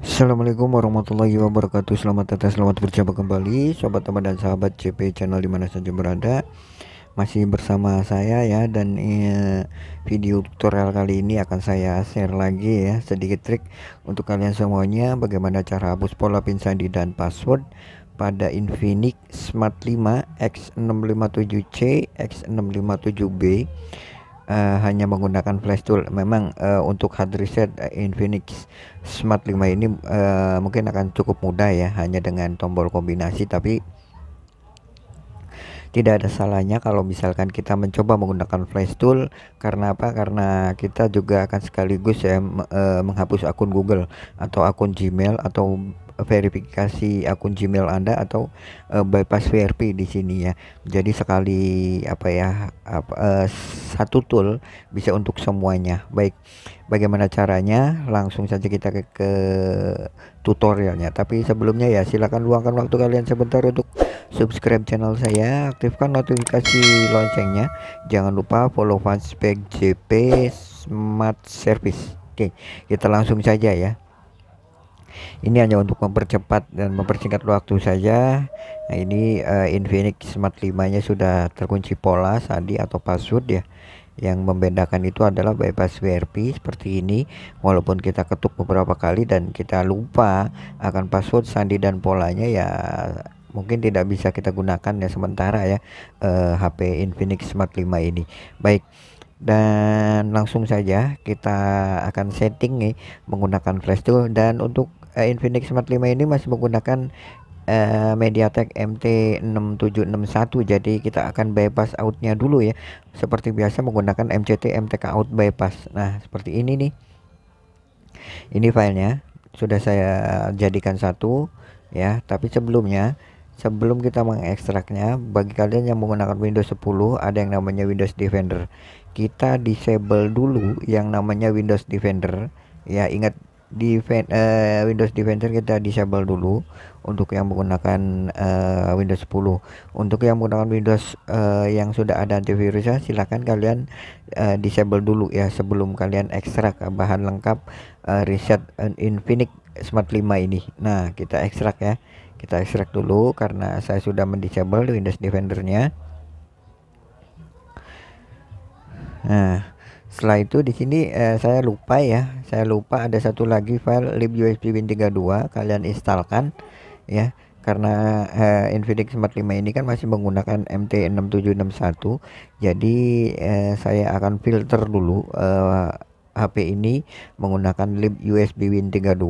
Assalamualaikum warahmatullahi wabarakatuh Selamat datang, selamat berjumpa kembali Sobat teman dan sahabat CP channel dimana saja berada masih bersama saya ya dan eh, video tutorial kali ini akan saya share lagi ya sedikit trik untuk kalian semuanya bagaimana cara hapus pola pin sandi dan password pada Infinix Smart 5 X657C X657B uh, hanya menggunakan flash tool. Memang uh, untuk hard reset eh, Infinix Smart 5 ini uh, mungkin akan cukup mudah ya hanya dengan tombol kombinasi tapi tidak ada salahnya kalau misalkan kita mencoba menggunakan flash tool karena apa karena kita juga akan sekaligus ya eh, menghapus akun Google atau akun Gmail atau verifikasi akun Gmail Anda atau uh, bypass VRP di sini ya. Jadi sekali apa ya apa, uh, eh, satu tool bisa untuk semuanya. Baik, bagaimana caranya? Langsung saja kita ke, ke tutorialnya. Tapi sebelumnya ya silakan luangkan waktu kalian sebentar untuk subscribe channel saya, aktifkan notifikasi loncengnya. Jangan lupa follow fanspage JP Smart Service. Oke, kita langsung saja ya ini hanya untuk mempercepat dan mempersingkat waktu saja nah ini uh, Infinix Smart 5 nya sudah terkunci pola sandi atau password ya yang membedakan itu adalah bypass WRP seperti ini walaupun kita ketuk beberapa kali dan kita lupa akan password sandi dan polanya ya mungkin tidak bisa kita gunakan ya sementara ya uh, eh, HP Infinix Smart 5 ini baik dan langsung saja kita akan setting nih menggunakan flash tool dan untuk uh, Infinix Smart 5 ini masih menggunakan uh, MediaTek MT6761 jadi kita akan bypass outnya dulu ya seperti biasa menggunakan MCT MTK out bypass nah seperti ini nih ini filenya sudah saya jadikan satu ya tapi sebelumnya Sebelum kita mengekstraknya, bagi kalian yang menggunakan Windows 10 ada yang namanya Windows Defender. Kita disable dulu yang namanya Windows Defender. Ya ingat di uh, eh, Windows Defender kita disable dulu untuk yang menggunakan uh, Windows 10. Untuk yang menggunakan Windows uh, yang sudah ada antivirusnya, silahkan kalian uh, disable dulu ya sebelum kalian ekstrak bahan lengkap uh, reset Infinix Smart 5 ini. Nah kita ekstrak ya kita extract dulu karena saya sudah mendisable Windows Defender-nya. nah setelah itu di sini eh, saya lupa ya saya lupa ada satu lagi file win 32 kalian instalkan ya karena eh, Nvidia Smart 5 ini kan masih menggunakan MT6761 jadi eh, saya akan filter dulu eh, HP ini menggunakan lib USB Win32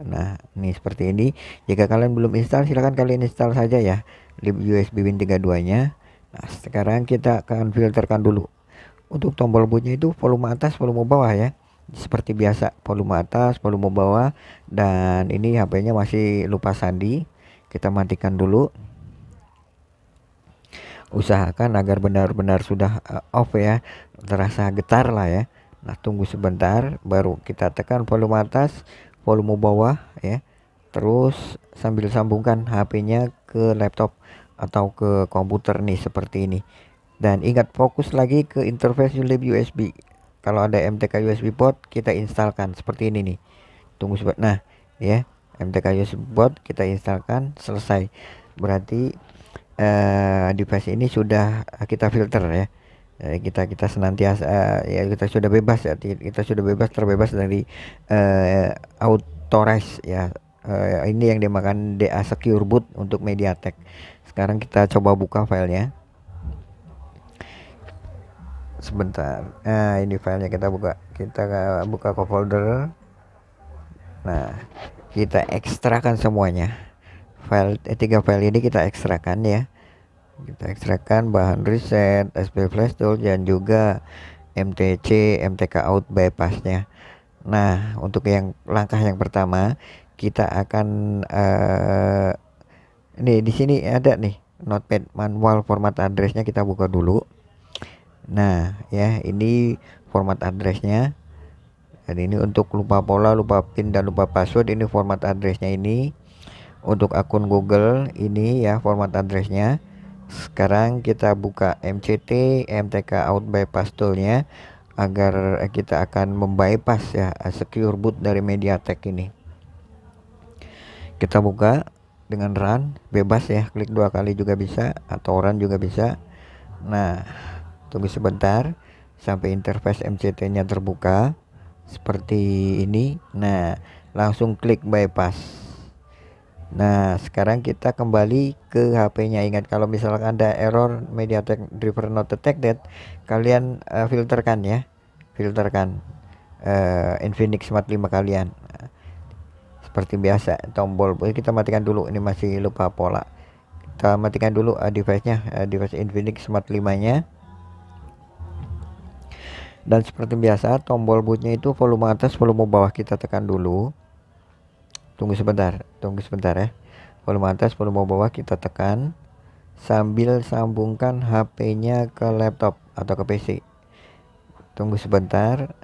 Nah, ini seperti ini. Jika kalian belum install, silahkan kalian install saja ya lib USB Win32-nya. Nah, sekarang kita akan filterkan dulu. Untuk tombol bootnya itu volume atas, volume bawah ya. Seperti biasa, volume atas, volume bawah, dan ini HP-nya masih lupa sandi. Kita matikan dulu. Usahakan agar benar-benar sudah eh, off ya, terasa getar lah ya. Nah, tunggu sebentar, baru kita tekan volume atas, volume bawah ya terus sambil sambungkan HP-nya ke laptop atau ke komputer nih seperti ini dan ingat fokus lagi ke interface lib USB kalau ada MTK USB port kita instalkan seperti ini nih tunggu sebentar nah ya MTK USB port kita instalkan selesai berarti eh, device ini sudah eh, kita filter ya Eh, kita kita senantiasa eh, ya kita sudah bebas ya kita sudah bebas terbebas dari uh, eh, autores ya uh, ini yang dimakan DA Secure Boot untuk MediaTek sekarang kita coba buka filenya sebentar nah ini filenya kita buka kita buka ke folder nah kita ekstrakan semuanya file eh, tiga file ini kita ekstrakan ya kita ekstrakkan bahan reset SP flash tool dan juga MTC MTK out bypassnya nah untuk yang langkah yang pertama kita akan uh, nih di sini ada nih notepad manual format addressnya kita buka dulu nah ya ini format addressnya dan ini untuk lupa pola lupa pin dan lupa password ini format addressnya ini untuk akun Google ini ya format addressnya sekarang kita buka MCT MTK out bypass toolnya agar kita akan membypass ya eh, secure boot dari MediaTek ini kita buka dengan run bebas ya klik dua kali juga bisa atau run juga bisa nah tunggu sebentar sampai interface MCT nya terbuka seperti ini nah langsung klik bypass Nah, sekarang kita kembali ke HP-nya. Ingat kalau misalkan ada error MediaTek driver not detected, kalian uh, filterkan ya. Filterkan uh, Infinix Smart 5 kalian. Seperti biasa, tombol kita matikan dulu. Ini masih lupa pola. Kita matikan dulu uh, device-nya, uh, device Infinix Smart 5-nya. Dan seperti biasa, tombol bootnya itu volume atas, volume bawah kita tekan dulu tunggu sebentar tunggu sebentar ya volume atas volume bawah kita tekan sambil sambungkan HP-nya ke laptop atau ke PC tunggu sebentar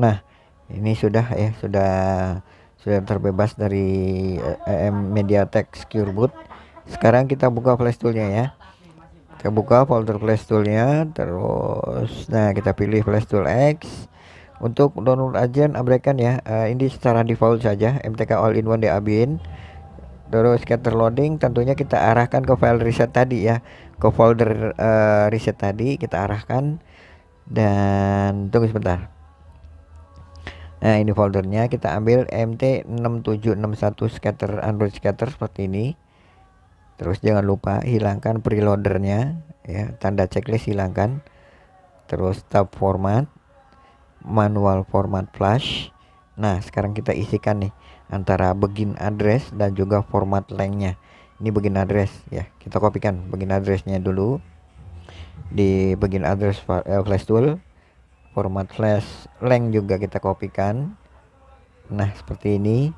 nah ini sudah ya sudah sudah terbebas dari eh, MediaTek Secure Boot sekarang kita buka flash toolnya ya kita buka folder flash toolnya terus nah kita pilih flash tool X untuk download aja, abaikan ya. Uh, ini secara default saja MTK All in One diabin. Terus scatter loading tentunya kita arahkan ke file reset tadi ya. Ke folder uh, reset tadi kita arahkan dan tunggu sebentar. Nah, ini foldernya kita ambil MT6761 scatter Android scatter seperti ini. Terus jangan lupa hilangkan preloadernya ya, tanda checklist hilangkan. Terus tab format manual format flash nah sekarang kita isikan nih antara begin address dan juga format lengnya. ini begin address ya kita kopikan begin addressnya dulu di begin address eh, flash tool format flash leng juga kita kopikan nah seperti ini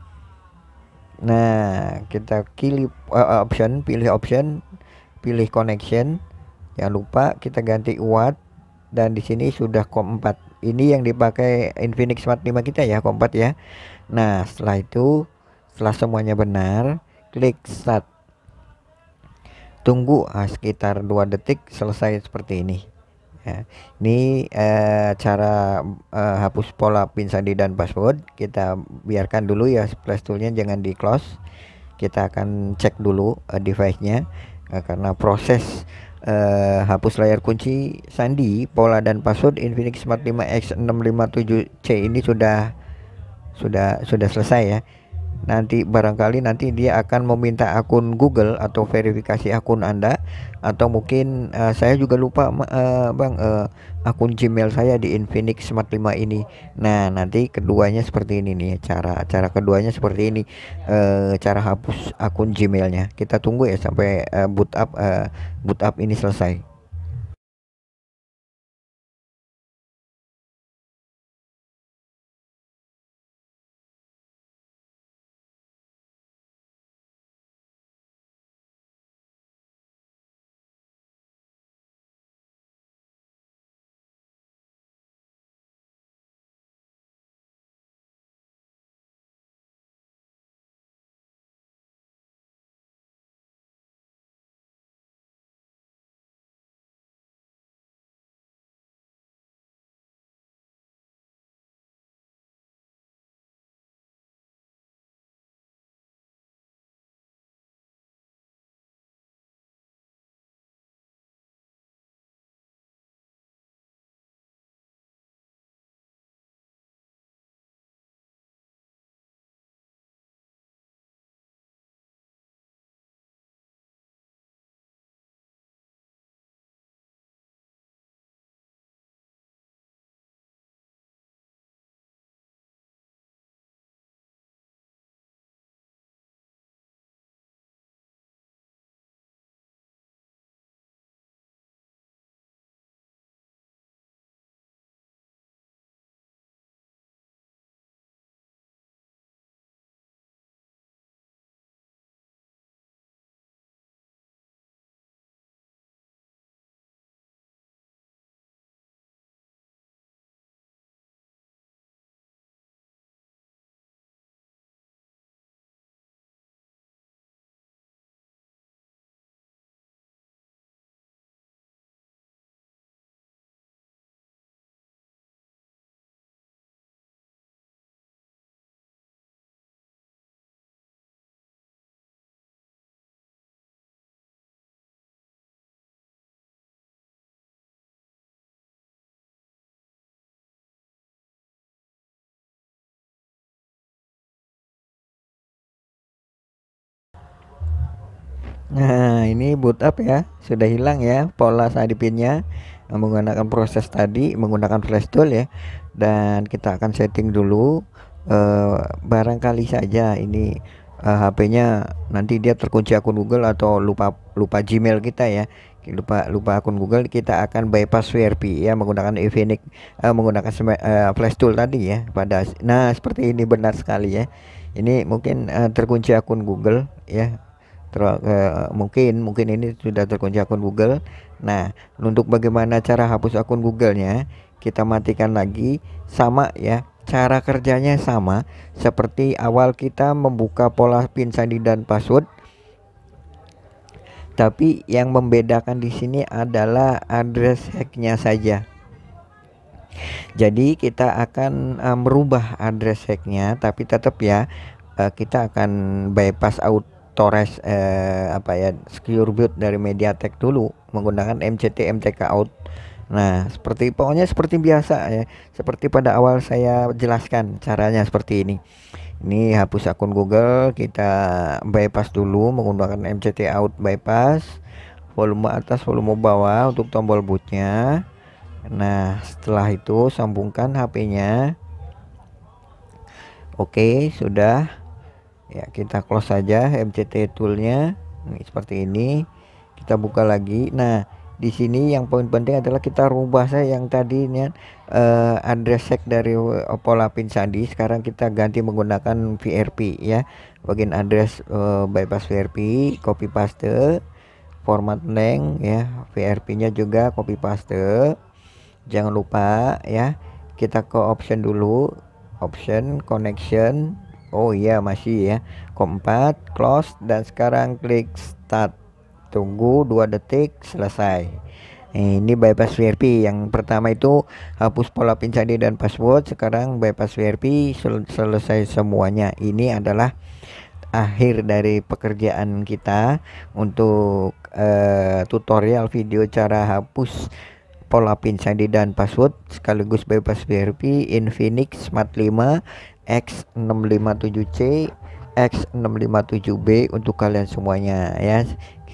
nah kita pilih eh, uh, eh, option pilih option pilih connection jangan lupa kita ganti uat dan di sini sudah COM4 ini yang dipakai Infinix Smart 5 kita ya kompat ya nah setelah itu setelah semuanya benar klik start tunggu ah, sekitar dua detik selesai seperti ini ya. ini eh, cara eh, hapus pola pin sandi dan password kita biarkan dulu ya splash toolnya jangan di close kita akan cek dulu eh, device nya eh, karena proses Uh, hapus layar kunci sandi, pola dan password Infinix Smart 5X657C ini sudah sudah sudah selesai ya nanti barangkali nanti dia akan meminta akun Google atau verifikasi akun Anda atau mungkin uh, saya juga lupa uh, Bang uh, akun Gmail saya di Infinix Smart 5 ini. Nah, nanti keduanya seperti ini nih cara cara keduanya seperti ini uh, cara hapus akun Gmailnya. Kita tunggu ya sampai uh, boot up uh, boot up ini selesai. Nah, ini boot up ya, sudah hilang ya pola sadipinnya menggunakan proses tadi menggunakan flash tool ya. Dan kita akan setting dulu uh, barangkali saja ini uh, eh, HP-nya nanti dia terkunci akun Google atau lupa lupa Gmail kita ya lupa lupa akun Google kita akan bypass VRP ya menggunakan Infinix uh, menggunakan uh, flash tool tadi ya pada nah seperti ini benar sekali ya ini mungkin uh, terkunci akun Google ya ter, uh, eh, mungkin mungkin ini sudah terkunci akun Google. Nah, untuk bagaimana cara hapus akun Google-nya, kita matikan lagi sama ya. Cara kerjanya sama seperti awal kita membuka pola pin sandi dan password. Tapi yang membedakan di sini adalah address hacknya saja. Jadi kita akan uh, merubah address hacknya, tapi tetap ya uh, kita akan bypass out Torres eh, apa ya secure boot dari MediaTek dulu menggunakan MCT MTK out. Nah, seperti pokoknya seperti biasa ya. Seperti pada awal saya jelaskan caranya seperti ini. Ini hapus akun Google, kita bypass dulu menggunakan MCT out bypass volume atas, volume bawah untuk tombol bootnya. Nah, setelah itu sambungkan HP-nya. Oke, sudah ya kita close saja MCT toolnya nah, seperti ini kita buka lagi nah di sini yang poin penting adalah kita rubah saya yang tadinya uh, eh, address sec dari pola pin sandi sekarang kita ganti menggunakan VRP ya bagian address uh, bypass VRP copy paste format neng ya VRP nya juga copy paste jangan lupa ya kita ke option dulu option connection Oh iya masih ya. Keempat, close dan sekarang klik start. Tunggu 2 detik selesai. Ini bypass VRP. Yang pertama itu hapus pola pin candi dan password. Sekarang bypass VRP sel selesai semuanya. Ini adalah akhir dari pekerjaan kita untuk uh, tutorial video cara hapus pola pin sandi dan password sekaligus bypass VRP Infinix Smart 5 X657C X657B untuk kalian semuanya ya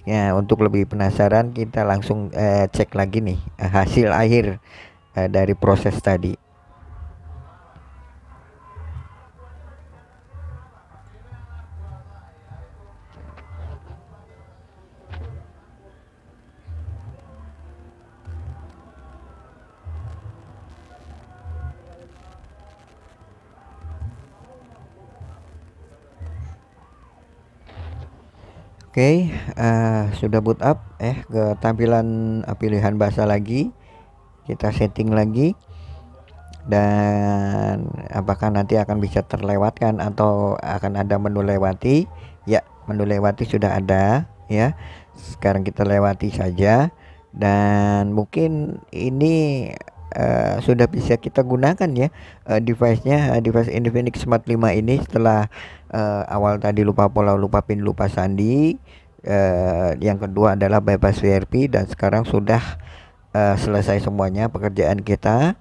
ya untuk lebih penasaran kita langsung eh, cek lagi nih eh, hasil akhir eh, dari proses tadi Oke, okay, uh, eh, sudah boot up eh ke tampilan eh, pilihan bahasa lagi. Kita setting lagi. Dan apakah nanti akan bisa terlewatkan atau akan ada menu lewati? Ya, menu lewati sudah ada ya. Sekarang kita lewati saja dan mungkin ini Eh, sudah bisa kita gunakan ya uh, device-nya eh, device Infinix Smart 5 ini setelah uh, awal tadi lupa pola lupa pin lupa sandi uh, yang kedua adalah bypass VRP dan sekarang sudah uh, selesai semuanya pekerjaan kita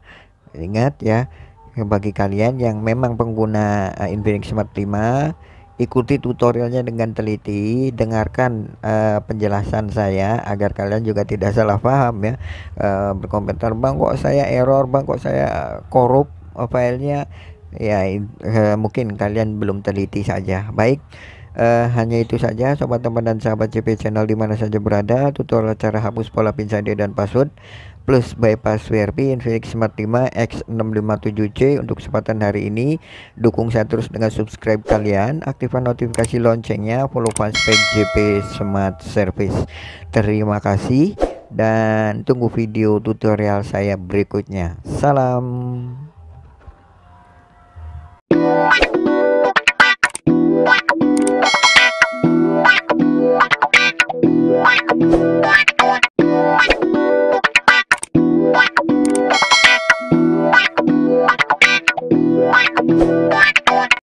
ingat ya bagi kalian yang memang pengguna uh, Infinix Smart 5 Ikuti tutorialnya dengan teliti, dengarkan uh, penjelasan saya agar kalian juga tidak salah paham ya. Uh, berkomentar, "Bang, kok saya error? Bang, kok saya korup eh, filenya?" Ya, uh, mungkin kalian belum teliti saja. Baik. Uh, hanya itu saja sobat teman dan sahabat CP channel dimana saja berada tutorial cara hapus pola pin sandi dan password plus bypass WRP Infinix Smart 5 X657C untuk kesempatan hari ini dukung saya terus dengan subscribe kalian aktifkan notifikasi loncengnya follow fanspage JP Smart Service terima kasih dan tunggu video tutorial saya berikutnya salam What?